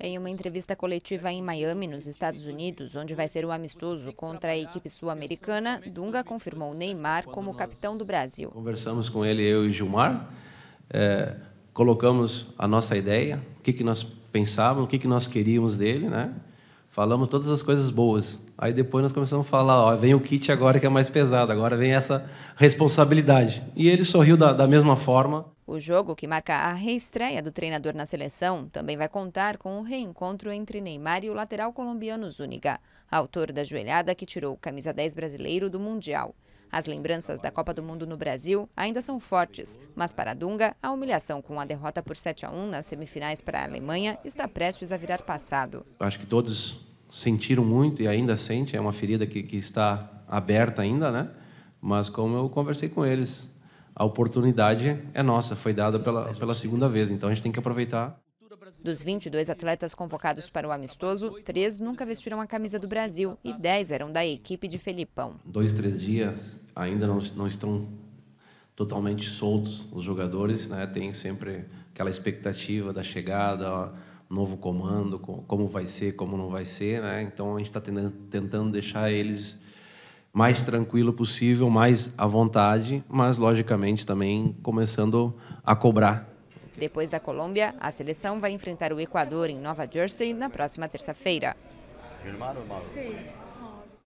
Em uma entrevista coletiva em Miami, nos Estados Unidos, onde vai ser o um amistoso contra a equipe sul-americana, Dunga confirmou Neymar como capitão do Brasil. Conversamos com ele, eu e Gilmar, é, colocamos a nossa ideia, o que, que nós pensávamos, o que, que nós queríamos dele, né? falamos todas as coisas boas. Aí depois nós começamos a falar, ó, vem o kit agora que é mais pesado, agora vem essa responsabilidade. E ele sorriu da, da mesma forma. O jogo, que marca a reestreia do treinador na seleção, também vai contar com o reencontro entre Neymar e o lateral colombiano Zúñiga, autor da joelhada que tirou o camisa 10 brasileiro do Mundial. As lembranças da Copa do Mundo no Brasil ainda são fortes, mas para Dunga, a humilhação com a derrota por 7 a 1 nas semifinais para a Alemanha está prestes a virar passado. Acho que todos sentiram muito e ainda sente, é uma ferida que, que está aberta ainda, né? Mas como eu conversei com eles, a oportunidade é nossa, foi dada pela, pela segunda vez, então a gente tem que aproveitar. Dos 22 atletas convocados para o amistoso, três nunca vestiram a camisa do Brasil e dez eram da equipe de Felipão. Dois, três dias ainda não, não estão totalmente soltos os jogadores, né? Tem sempre aquela expectativa da chegada, novo comando, como vai ser, como não vai ser, né? Então a gente está tentando deixar eles mais tranquilo possível, mais à vontade, mas logicamente também começando a cobrar. Depois da Colômbia, a seleção vai enfrentar o Equador em Nova Jersey na próxima terça-feira. Sim.